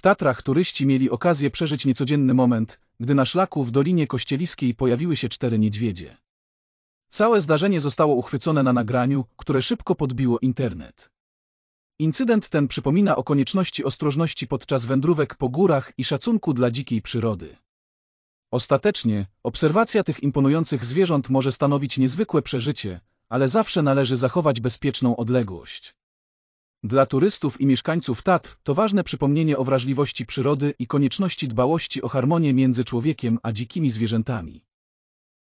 W Tatrach turyści mieli okazję przeżyć niecodzienny moment, gdy na szlaku w Dolinie Kościeliskiej pojawiły się cztery niedźwiedzie. Całe zdarzenie zostało uchwycone na nagraniu, które szybko podbiło internet. Incydent ten przypomina o konieczności ostrożności podczas wędrówek po górach i szacunku dla dzikiej przyrody. Ostatecznie, obserwacja tych imponujących zwierząt może stanowić niezwykłe przeżycie, ale zawsze należy zachować bezpieczną odległość. Dla turystów i mieszkańców Tatr to ważne przypomnienie o wrażliwości przyrody i konieczności dbałości o harmonię między człowiekiem a dzikimi zwierzętami.